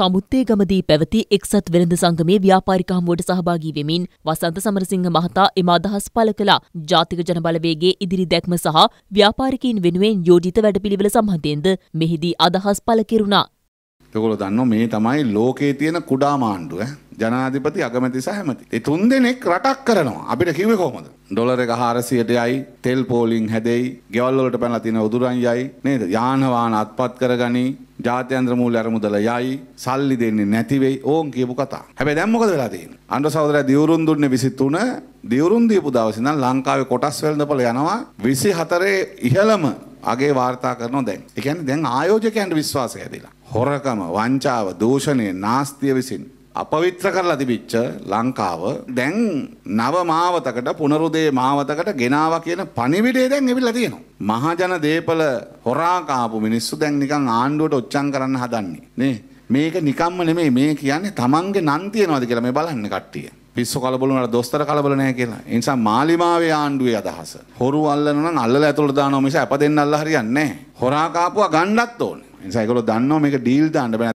තමුත්තේගමදී පැවති එක්සත් වෙළඳ සංගමේ ව්‍යාපාරික හමුවට සහභාගී වෙමින් වසන්ත සමරසිංහ මහතා එම අදහස් පළ කළා. ජාතික ජනබලවේගයේ ඉදිරි දැක්ම සහ ව්‍යාපාරිකයින් වෙනුවෙන් යෝජිත වැඩපිළිවෙල සම්බන්ධයෙන්ද මෙහිදී අදහස් පළ කෙරුණා. ඒගොල්ලෝ දන්නවා මේ තමයි ලෝකේ තියෙන කුඩා මාණ්ඩුව. ජනාධිපති අගමැති සහ ඇමති. ඒ තුන් දෙනෙක් රටක් කරනවා. අපිට කිව්වේ කොහොමද? ඩොලර් එක 400ට යයි, තෙල් පෝලිං හැදෙයි, ගෙවල් වලට පැනලා තියෙන උදුරන් යයි, නේද? යාන වාහන අත්පත් කරගනි, ජාත්‍යන්ත්‍ර මූල්‍ය අරමුදල යයි සල්ලි දෙන්නේ නැති වෙයි ඕන් කියපු කතා. හැබැයි දැන් මොකද වෙලා තියෙන්නේ? අnder සහෝදරයා දියුරුම් දුන්නේ 23 දියුරුම් දීපු දවසේ ඉඳන් ලංකාවේ කොටස් වෙළඳපොළ යනවා 24 ඉහළම අගේ වාර්තා කරනවා දැන්. ඒ කියන්නේ දැන් ආයෝජකයන්ට විශ්වාසය හැදිලා. හොරකම, වංචාව, දූෂණය, නාස්තිය විසින් අපවිත්‍ර කරලා තිබිච්ච ලංකාව දැන් නව මාවතකට පුනරුදේ මාවතකට ගෙනාවා කියන පණිවිඩය දැන් එවිල්ලා තියෙනවා. මහජන දේපල හොරා කාපු මිනිස්සු දැන් නිකන් ආණ්ඩුවට ඔච්චම් කරන්න හදන්නේ. නේ? මේක නිකම්ම නෙමෙයි මේ කියන්නේ Tamange නම් තියනවාද කියලා මේ බලන්න කට්ටිය. පිස්සු කලබල වුණාට දොස්තර කලබල නැහැ කියලා. ඒ නිසා මාලිමාවේ ආණ්ඩුවේ අදහස. හොරු අල්ලනවා නම් අල්ලලා ඇතුළට දානවා මිස අප දෙන්න අල්ල හරියන්නේ නැහැ. හොරා කාපුවා ගන්නත් ඕනේ. ඒ නිසා ඒගොල්ලෝ දන්නවා මේක ඩීල් දාන්න බෑ.